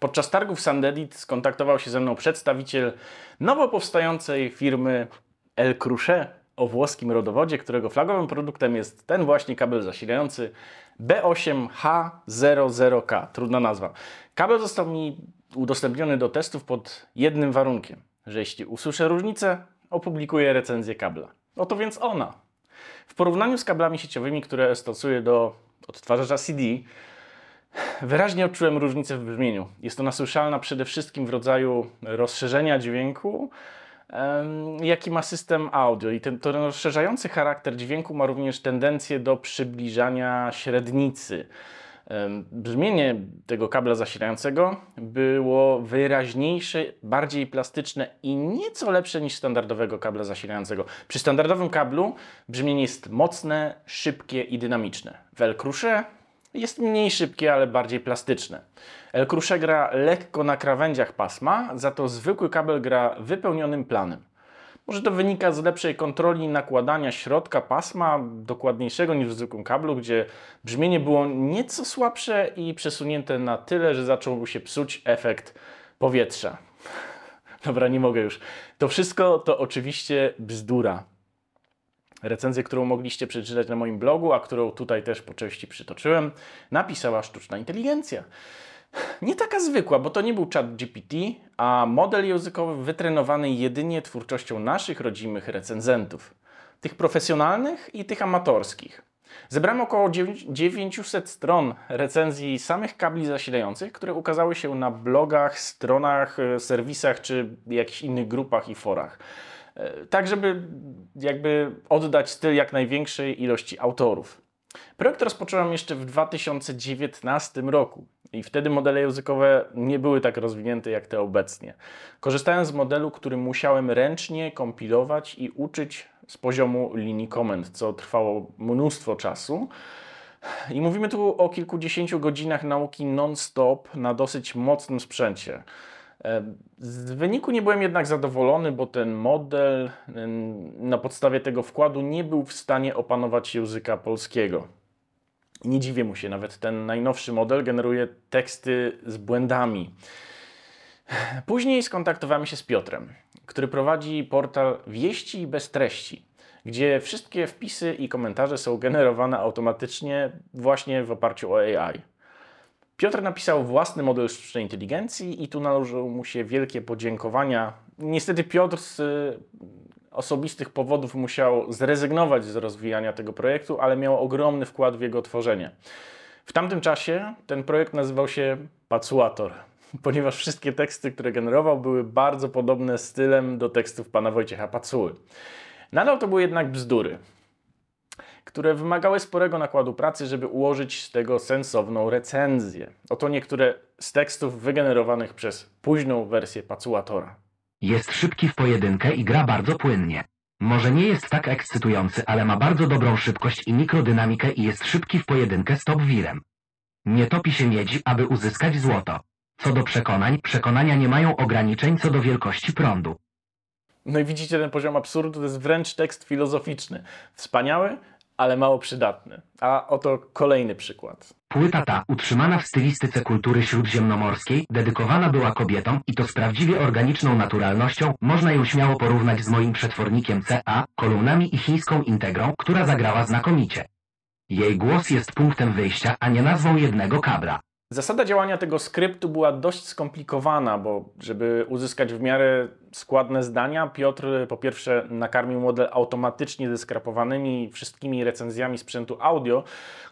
Podczas targów Sandedit skontaktował się ze mną przedstawiciel nowo powstającej firmy El Cruche o włoskim rodowodzie, którego flagowym produktem jest ten właśnie kabel zasilający B8H00K. Trudna nazwa. Kabel został mi udostępniony do testów pod jednym warunkiem, że jeśli usłyszę różnicę, opublikuję recenzję kabla. Oto więc ona. W porównaniu z kablami sieciowymi, które stosuję do odtwarzacza CD, Wyraźnie odczułem różnicę w brzmieniu. Jest ona słyszalna przede wszystkim w rodzaju rozszerzenia dźwięku, jaki ma system audio. I ten, rozszerzający charakter dźwięku ma również tendencję do przybliżania średnicy. Brzmienie tego kabla zasilającego było wyraźniejsze, bardziej plastyczne i nieco lepsze niż standardowego kabla zasilającego. Przy standardowym kablu brzmienie jest mocne, szybkie i dynamiczne. Welkrusze jest mniej szybkie, ale bardziej plastyczne. El Cruce gra lekko na krawędziach pasma, za to zwykły kabel gra wypełnionym planem. Może to wynika z lepszej kontroli nakładania środka pasma, dokładniejszego niż w zwykłym kablu, gdzie brzmienie było nieco słabsze i przesunięte na tyle, że zaczął się psuć efekt powietrza. Dobra, nie mogę już. To wszystko to oczywiście bzdura. Recenzję, którą mogliście przeczytać na moim blogu, a którą tutaj też po części przytoczyłem, napisała sztuczna inteligencja. Nie taka zwykła, bo to nie był chat GPT, a model językowy wytrenowany jedynie twórczością naszych rodzimych recenzentów. Tych profesjonalnych i tych amatorskich. Zebrałem około 900 stron recenzji samych kabli zasilających, które ukazały się na blogach, stronach, e, serwisach czy jakichś innych grupach i forach. E, tak żeby jakby oddać styl jak największej ilości autorów. Projekt rozpocząłem jeszcze w 2019 roku i wtedy modele językowe nie były tak rozwinięte jak te obecnie. Korzystałem z modelu, który musiałem ręcznie kompilować i uczyć z poziomu linii komend, co trwało mnóstwo czasu. I mówimy tu o kilkudziesięciu godzinach nauki non-stop na dosyć mocnym sprzęcie. Z wyniku nie byłem jednak zadowolony, bo ten model na podstawie tego wkładu nie był w stanie opanować języka polskiego. Nie dziwię mu się, nawet ten najnowszy model generuje teksty z błędami. Później skontaktowałem się z Piotrem, który prowadzi portal Wieści bez treści, gdzie wszystkie wpisy i komentarze są generowane automatycznie właśnie w oparciu o AI. Piotr napisał własny model sztucznej inteligencji i tu należą mu się wielkie podziękowania. Niestety Piotr z y, osobistych powodów musiał zrezygnować z rozwijania tego projektu, ale miał ogromny wkład w jego tworzenie. W tamtym czasie ten projekt nazywał się Pacuator, ponieważ wszystkie teksty, które generował, były bardzo podobne stylem do tekstów pana Wojciecha Pacuły. Nadal no to były jednak bzdury które wymagały sporego nakładu pracy, żeby ułożyć z tego sensowną recenzję. Oto niektóre z tekstów wygenerowanych przez późną wersję Pacuatora. Jest szybki w pojedynkę i gra bardzo płynnie. Może nie jest tak ekscytujący, ale ma bardzo dobrą szybkość i mikrodynamikę i jest szybki w pojedynkę z top wirem. Nie topi się miedzi, aby uzyskać złoto. Co do przekonań, przekonania nie mają ograniczeń co do wielkości prądu. No i widzicie ten poziom absurdu, to jest wręcz tekst filozoficzny. Wspaniały, ale mało przydatny. A oto kolejny przykład. Płyta ta, utrzymana w stylistyce kultury śródziemnomorskiej, dedykowana była kobietom i to z prawdziwie organiczną naturalnością, można ją śmiało porównać z moim przetwornikiem CA, kolumnami i chińską integrą, która zagrała znakomicie. Jej głos jest punktem wyjścia, a nie nazwą jednego kabla. Zasada działania tego skryptu była dość skomplikowana, bo żeby uzyskać w miarę składne zdania, Piotr po pierwsze nakarmił model automatycznie deskrapowanymi wszystkimi recenzjami sprzętu audio,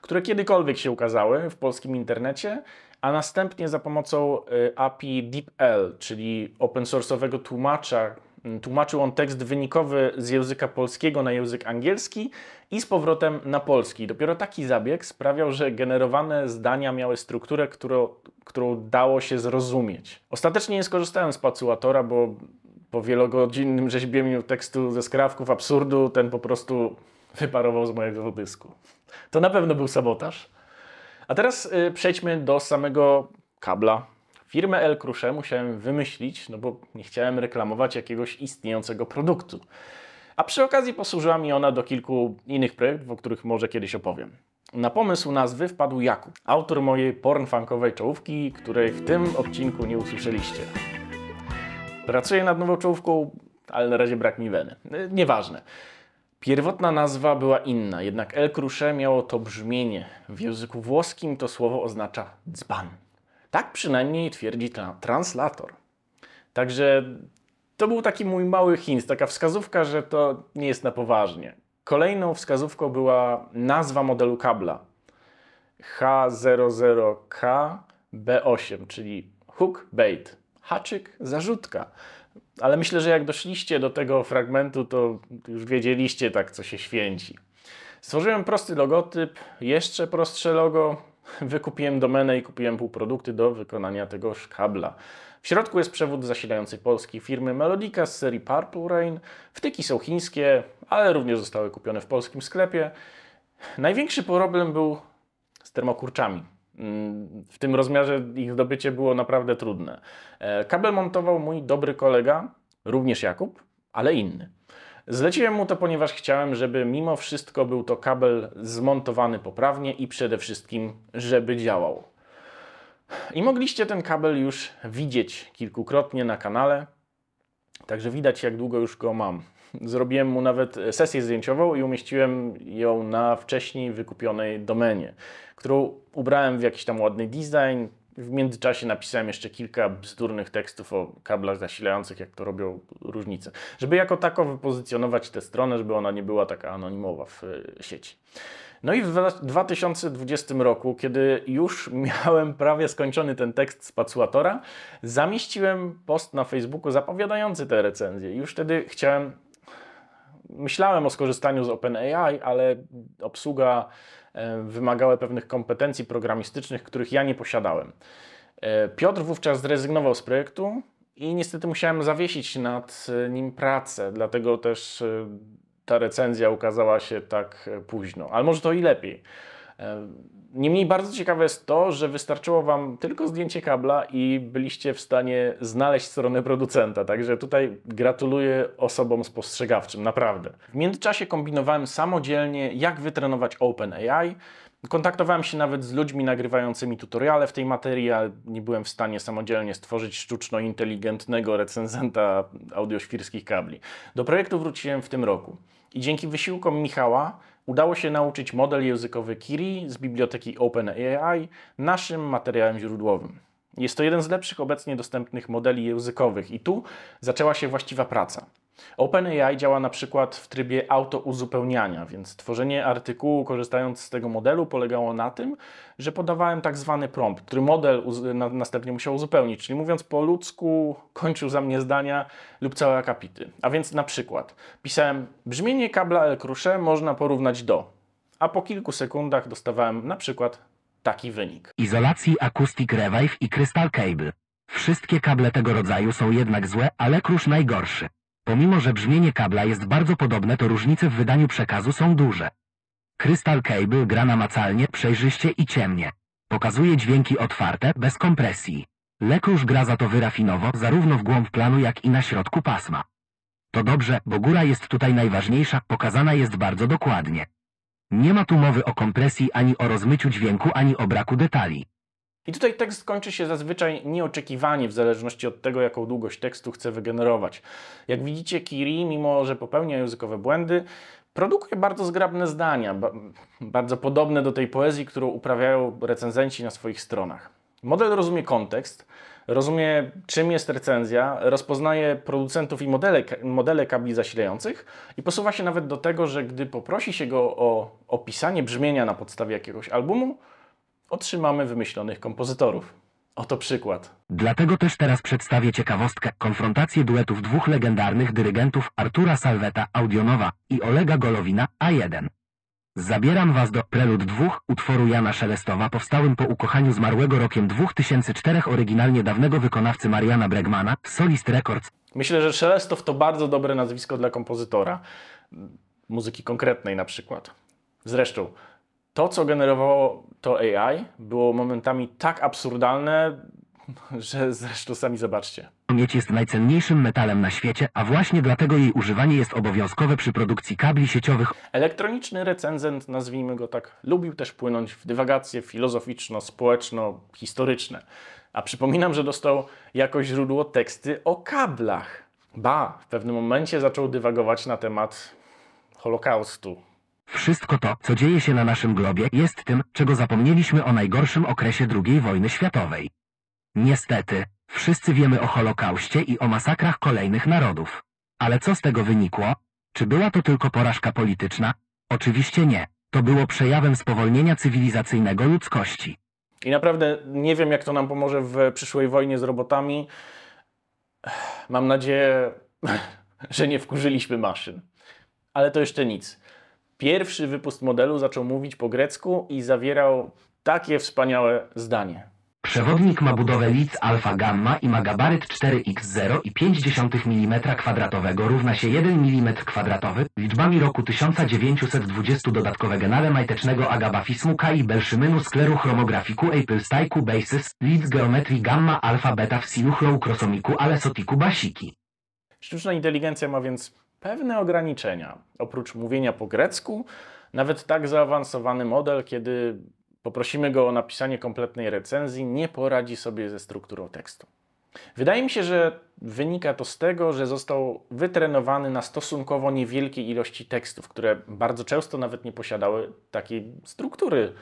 które kiedykolwiek się ukazały w polskim internecie, a następnie za pomocą y, API DeepL, czyli open source'owego tłumacza, Tłumaczył on tekst wynikowy z języka polskiego na język angielski i z powrotem na polski. Dopiero taki zabieg sprawiał, że generowane zdania miały strukturę, którą, którą dało się zrozumieć. Ostatecznie nie skorzystałem z pacuatora, bo po wielogodzinnym rzeźbieniu tekstu ze skrawków absurdu ten po prostu wyparował z mojego dysku. To na pewno był sabotaż. A teraz yy, przejdźmy do samego kabla Firmę El Cruche musiałem wymyślić, no bo nie chciałem reklamować jakiegoś istniejącego produktu. A przy okazji posłużyła mi ona do kilku innych projektów, o których może kiedyś opowiem. Na pomysł nazwy wpadł Jakub, autor mojej pornfankowej czołówki, której w tym odcinku nie usłyszeliście. Pracuję nad nową czołówką, ale na razie brak mi weny. E, nieważne. Pierwotna nazwa była inna, jednak El Cruche miało to brzmienie. W języku włoskim to słowo oznacza dzban. Tak przynajmniej twierdzi translator. Także to był taki mój mały hint, taka wskazówka, że to nie jest na poważnie. Kolejną wskazówką była nazwa modelu kabla H00K B8, czyli hook bait, haczyk, zarzutka. Ale myślę, że jak doszliście do tego fragmentu, to już wiedzieliście tak, co się święci. Stworzyłem prosty logotyp, jeszcze prostsze logo, Wykupiłem domenę i kupiłem półprodukty do wykonania tego szkabla. W środku jest przewód zasilający polskiej firmy Melodica z serii Purple Rain. Wtyki są chińskie, ale również zostały kupione w polskim sklepie. Największy problem był z termokurczami. Mm, w tym rozmiarze ich zdobycie było naprawdę trudne. E, kabel montował mój dobry kolega, również Jakub, ale inny. Zleciłem mu to, ponieważ chciałem, żeby mimo wszystko był to kabel zmontowany poprawnie i przede wszystkim, żeby działał. I mogliście ten kabel już widzieć kilkukrotnie na kanale, także widać jak długo już go mam. Zrobiłem mu nawet sesję zdjęciową i umieściłem ją na wcześniej wykupionej domenie, którą ubrałem w jakiś tam ładny design, w międzyczasie napisałem jeszcze kilka bzdurnych tekstów o kablach zasilających, jak to robią różnice, żeby jako tako wypozycjonować tę stronę, żeby ona nie była taka anonimowa w e, sieci. No i w 2020 roku, kiedy już miałem prawie skończony ten tekst z Paculatora, zamieściłem post na Facebooku zapowiadający tę recenzję. Już wtedy chciałem myślałem o skorzystaniu z OpenAI, ale obsługa E, wymagały pewnych kompetencji programistycznych, których ja nie posiadałem. E, Piotr wówczas zrezygnował z projektu i niestety musiałem zawiesić nad e, nim pracę, dlatego też ta recenzja ukazała się tak późno, ale może to i lepiej. Niemniej bardzo ciekawe jest to, że wystarczyło Wam tylko zdjęcie kabla i byliście w stanie znaleźć stronę producenta. Także tutaj gratuluję osobom spostrzegawczym, naprawdę. W międzyczasie kombinowałem samodzielnie, jak wytrenować OpenAI. Kontaktowałem się nawet z ludźmi nagrywającymi tutoriale w tej materii, ale nie byłem w stanie samodzielnie stworzyć sztuczno-inteligentnego recenzenta audioświrskich kabli. Do projektu wróciłem w tym roku i dzięki wysiłkom Michała udało się nauczyć model językowy Kiri z biblioteki OpenAI naszym materiałem źródłowym. Jest to jeden z lepszych obecnie dostępnych modeli językowych i tu zaczęła się właściwa praca. OpenAI działa na przykład w trybie autouzupełniania, więc tworzenie artykułu korzystając z tego modelu polegało na tym, że podawałem tak zwany prompt, który model na następnie musiał uzupełnić, czyli mówiąc po ludzku kończył za mnie zdania lub całe akapity. A więc na przykład pisałem brzmienie kabla El Cruche można porównać do, a po kilku sekundach dostawałem na przykład taki wynik. Izolacji Acoustic Revive i Crystal Cable. Wszystkie kable tego rodzaju są jednak złe, ale Krusz najgorszy. Pomimo, że brzmienie kabla jest bardzo podobne, to różnice w wydaniu przekazu są duże. Krystal Cable gra namacalnie, przejrzyście i ciemnie. Pokazuje dźwięki otwarte, bez kompresji. Lekusz gra za to wyrafinowo, zarówno w głąb planu, jak i na środku pasma. To dobrze, bo góra jest tutaj najważniejsza, pokazana jest bardzo dokładnie. Nie ma tu mowy o kompresji, ani o rozmyciu dźwięku, ani o braku detali. I tutaj tekst kończy się zazwyczaj nieoczekiwanie, w zależności od tego, jaką długość tekstu chce wygenerować. Jak widzicie, Kiri, mimo że popełnia językowe błędy, produkuje bardzo zgrabne zdania, bardzo podobne do tej poezji, którą uprawiają recenzenci na swoich stronach. Model rozumie kontekst, rozumie czym jest recenzja, rozpoznaje producentów i modele, modele kabli zasilających i posuwa się nawet do tego, że gdy poprosi się go o opisanie brzmienia na podstawie jakiegoś albumu, otrzymamy wymyślonych kompozytorów. Oto przykład. Dlatego też teraz przedstawię ciekawostkę konfrontację duetów dwóch legendarnych dyrygentów Artura Salweta Audionowa i Olega Golowina A1. Zabieram Was do Prelud 2 utworu Jana Szelestowa powstałym po ukochaniu zmarłego rokiem 2004 oryginalnie dawnego wykonawcy Mariana Bregmana, Solist Records. Myślę, że Szelestow to bardzo dobre nazwisko dla kompozytora. Muzyki konkretnej na przykład. Zresztą to, co generowało to AI, było momentami tak absurdalne, że zresztą sami zobaczcie. Miedź jest najcenniejszym metalem na świecie, a właśnie dlatego jej używanie jest obowiązkowe przy produkcji kabli sieciowych. Elektroniczny recenzent, nazwijmy go tak, lubił też płynąć w dywagacje filozoficzno-społeczno-historyczne. A przypominam, że dostał jako źródło teksty o kablach. Ba, w pewnym momencie zaczął dywagować na temat Holokaustu. Wszystko to, co dzieje się na naszym globie, jest tym, czego zapomnieliśmy o najgorszym okresie II wojny światowej. Niestety, wszyscy wiemy o Holokauście i o masakrach kolejnych narodów. Ale co z tego wynikło? Czy była to tylko porażka polityczna? Oczywiście nie. To było przejawem spowolnienia cywilizacyjnego ludzkości. I naprawdę nie wiem, jak to nam pomoże w przyszłej wojnie z robotami. Mam nadzieję, że nie wkurzyliśmy maszyn. Ale to jeszcze nic. Pierwszy wypust modelu zaczął mówić po grecku i zawierał takie wspaniałe zdanie. Przewodnik ma budowę lic alfa gamma i ma gabaryt 4x0 i 0,5 mm2 równa się 1 mm2. Liczbami roku 1920 dodatkowe genale majtecznego agabafismu K i belszyminu skleru chromografiku Apple stajku basis lic geometrii gamma alfa beta w ale sotiku basiki. Sztuczna inteligencja ma więc pewne ograniczenia. Oprócz mówienia po grecku, nawet tak zaawansowany model, kiedy poprosimy go o napisanie kompletnej recenzji, nie poradzi sobie ze strukturą tekstu. Wydaje mi się, że wynika to z tego, że został wytrenowany na stosunkowo niewielkiej ilości tekstów, które bardzo często nawet nie posiadały takiej struktury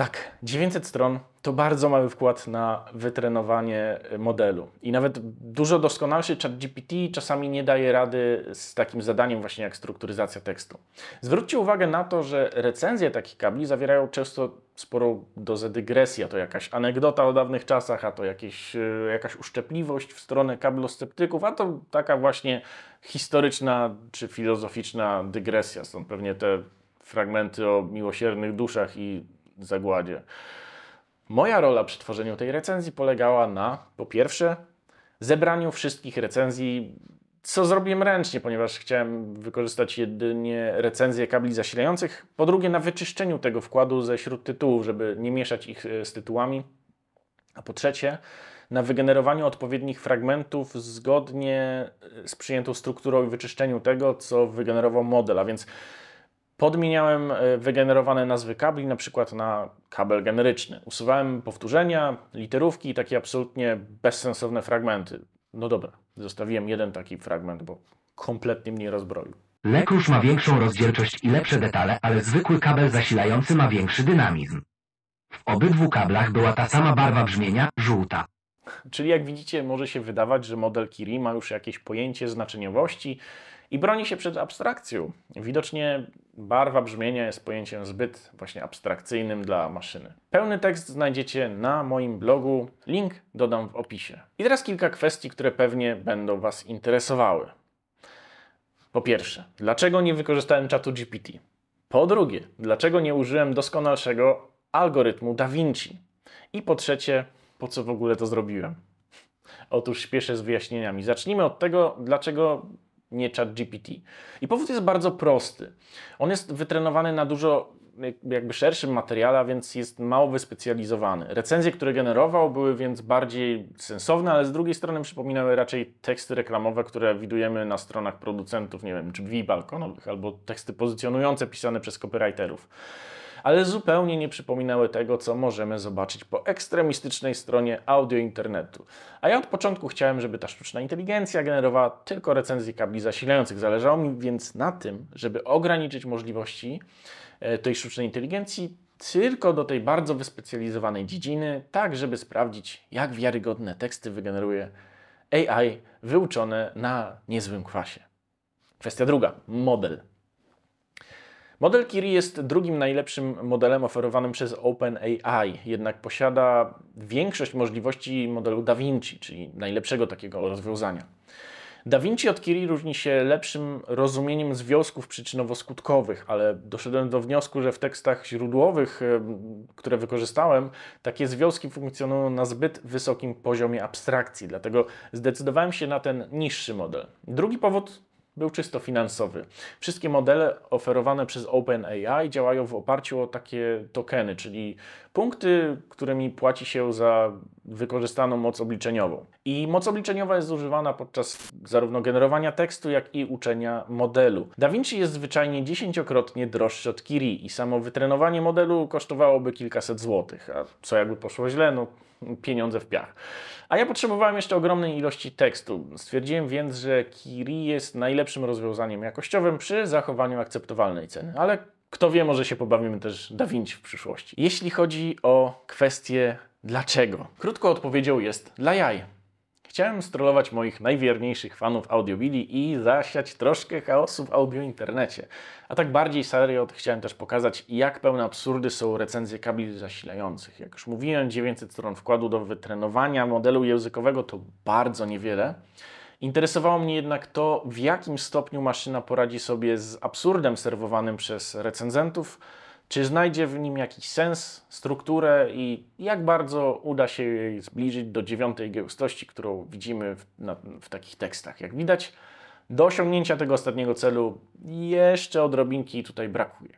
tak, 900 stron to bardzo mały wkład na wytrenowanie y, modelu. I nawet dużo doskonalszy ChatGPT czasami nie daje rady z takim zadaniem właśnie jak strukturyzacja tekstu. Zwróćcie uwagę na to, że recenzje takich kabli zawierają często sporą dozę dygresji, a to jakaś anegdota o dawnych czasach, a to jakieś, y, jakaś uszczepliwość w stronę kablosceptyków, a to taka właśnie historyczna czy filozoficzna dygresja. Stąd pewnie te fragmenty o miłosiernych duszach i zagładzie. Moja rola przy tworzeniu tej recenzji polegała na, po pierwsze, zebraniu wszystkich recenzji, co zrobiłem ręcznie, ponieważ chciałem wykorzystać jedynie recenzje kabli zasilających. Po drugie, na wyczyszczeniu tego wkładu ze śródtytułów, żeby nie mieszać ich e, z tytułami. A po trzecie, na wygenerowaniu odpowiednich fragmentów zgodnie e, z przyjętą strukturą i wyczyszczeniu tego, co wygenerował model, a więc Podmieniałem e, wygenerowane nazwy kabli na przykład na kabel generyczny. Usuwałem powtórzenia, literówki i takie absolutnie bezsensowne fragmenty. No dobra, zostawiłem jeden taki fragment, bo kompletnie mnie rozbroił. już ma większą rozdzielczość i lepsze detale, ale zwykły kabel zasilający ma większy dynamizm. W obydwu kablach była ta sama barwa brzmienia, żółta. Czyli jak widzicie, może się wydawać, że model Kiri ma już jakieś pojęcie znaczeniowości i broni się przed abstrakcją. Widocznie Barwa brzmienia jest pojęciem zbyt właśnie abstrakcyjnym dla maszyny. Pełny tekst znajdziecie na moim blogu, link dodam w opisie. I teraz kilka kwestii, które pewnie będą Was interesowały. Po pierwsze, dlaczego nie wykorzystałem czatu GPT? Po drugie, dlaczego nie użyłem doskonalszego algorytmu Davinci? I po trzecie, po co w ogóle to zrobiłem? Otóż śpieszę z wyjaśnieniami. Zacznijmy od tego, dlaczego nie chat GPT. I powód jest bardzo prosty. On jest wytrenowany na dużo jakby szerszym materiale, a więc jest mało wyspecjalizowany. Recenzje, które generował, były więc bardziej sensowne, ale z drugiej strony przypominały raczej teksty reklamowe, które widujemy na stronach producentów, nie wiem, drzwi balkonowych albo teksty pozycjonujące pisane przez copywriterów ale zupełnie nie przypominały tego, co możemy zobaczyć po ekstremistycznej stronie audio internetu. A ja od początku chciałem, żeby ta sztuczna inteligencja generowała tylko recenzje kabli zasilających. Zależało mi więc na tym, żeby ograniczyć możliwości e, tej sztucznej inteligencji tylko do tej bardzo wyspecjalizowanej dziedziny, tak żeby sprawdzić, jak wiarygodne teksty wygeneruje AI wyuczone na niezłym kwasie. Kwestia druga model. Model Kiri jest drugim najlepszym modelem oferowanym przez OpenAI, jednak posiada większość możliwości modelu Davinci, czyli najlepszego takiego rozwiązania. Davinci od Curie różni się lepszym rozumieniem związków przyczynowo-skutkowych, ale doszedłem do wniosku, że w tekstach źródłowych, które wykorzystałem, takie związki funkcjonują na zbyt wysokim poziomie abstrakcji, dlatego zdecydowałem się na ten niższy model. Drugi powód był czysto finansowy. Wszystkie modele oferowane przez OpenAI działają w oparciu o takie tokeny, czyli punkty, którymi płaci się za wykorzystaną moc obliczeniową. I moc obliczeniowa jest używana podczas zarówno generowania tekstu, jak i uczenia modelu. Da Vinci jest zwyczajnie dziesięciokrotnie droższy od Kiri, i samo wytrenowanie modelu kosztowałoby kilkaset złotych, a co jakby poszło źle, no pieniądze w piach. A ja potrzebowałem jeszcze ogromnej ilości tekstu. Stwierdziłem więc, że Kiri jest najlepszym rozwiązaniem jakościowym przy zachowaniu akceptowalnej ceny, ale kto wie, może się pobawimy też Da Vinci w przyszłości. Jeśli chodzi o kwestię dlaczego, krótko odpowiedzią jest dla jaj. Chciałem strollować moich najwierniejszych fanów audiobili i zasiać troszkę chaosu w audiointernecie. A tak bardziej serio chciałem też pokazać, jak pełne absurdy są recenzje kabli zasilających. Jak już mówiłem, 900 stron wkładu do wytrenowania modelu językowego to bardzo niewiele. Interesowało mnie jednak to, w jakim stopniu maszyna poradzi sobie z absurdem serwowanym przez recenzentów, czy znajdzie w nim jakiś sens, strukturę i jak bardzo uda się jej zbliżyć do dziewiątej gęstości, którą widzimy w, na, w takich tekstach? Jak widać, do osiągnięcia tego ostatniego celu jeszcze odrobinki tutaj brakuje.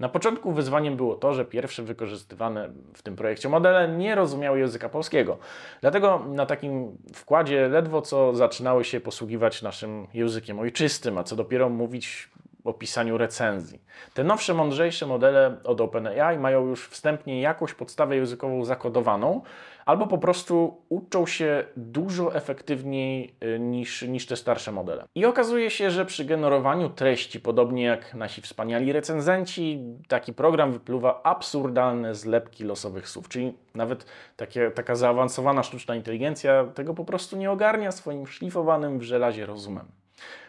Na początku wyzwaniem było to, że pierwsze wykorzystywane w tym projekcie modele nie rozumiały języka polskiego. Dlatego na takim wkładzie ledwo co zaczynały się posługiwać naszym językiem ojczystym, a co dopiero mówić o pisaniu recenzji. Te nowsze, mądrzejsze modele od OpenAI mają już wstępnie jakąś podstawę językową zakodowaną, albo po prostu uczą się dużo efektywniej y, niż, niż te starsze modele. I okazuje się, że przy generowaniu treści, podobnie jak nasi wspaniali recenzenci, taki program wypluwa absurdalne zlepki losowych słów, czyli nawet takie, taka zaawansowana sztuczna inteligencja tego po prostu nie ogarnia swoim szlifowanym w żelazie rozumem.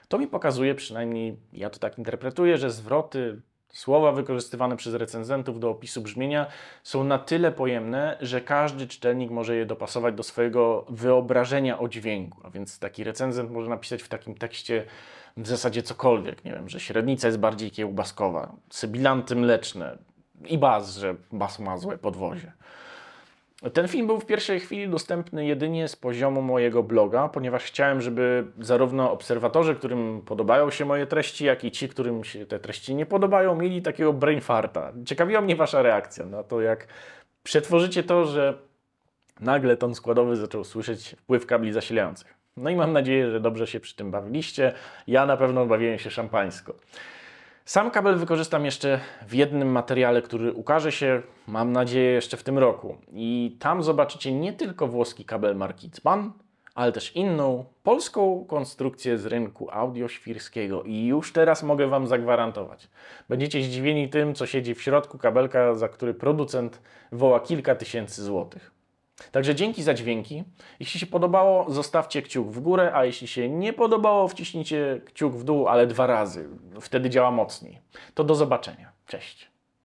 To mi pokazuje, przynajmniej ja to tak interpretuję, że zwroty, słowa wykorzystywane przez recenzentów do opisu brzmienia są na tyle pojemne, że każdy czytelnik może je dopasować do swojego wyobrażenia o dźwięku. A więc taki recenzent może napisać w takim tekście w zasadzie cokolwiek. Nie wiem, że średnica jest bardziej kiełbaskowa, sybilanty mleczne i bas, że bas ma złe podwozie. Ten film był w pierwszej chwili dostępny jedynie z poziomu mojego bloga, ponieważ chciałem, żeby zarówno obserwatorzy, którym podobają się moje treści, jak i ci, którym się te treści nie podobają, mieli takiego brainfarta. Ciekawiła mnie Wasza reakcja na to, jak przetworzycie to, że nagle ton składowy zaczął słyszeć wpływ kabli zasilających. No i mam nadzieję, że dobrze się przy tym bawiliście. Ja na pewno bawiłem się szampańsko. Sam kabel wykorzystam jeszcze w jednym materiale, który ukaże się, mam nadzieję, jeszcze w tym roku. I tam zobaczycie nie tylko włoski kabel marki Dzban, ale też inną, polską konstrukcję z rynku audioświrskiego. I już teraz mogę Wam zagwarantować. Będziecie zdziwieni tym, co siedzi w środku kabelka, za który producent woła kilka tysięcy złotych. Także dzięki za dźwięki. Jeśli się podobało, zostawcie kciuk w górę, a jeśli się nie podobało, wciśnijcie kciuk w dół, ale dwa razy. Wtedy działa mocniej. To do zobaczenia. Cześć.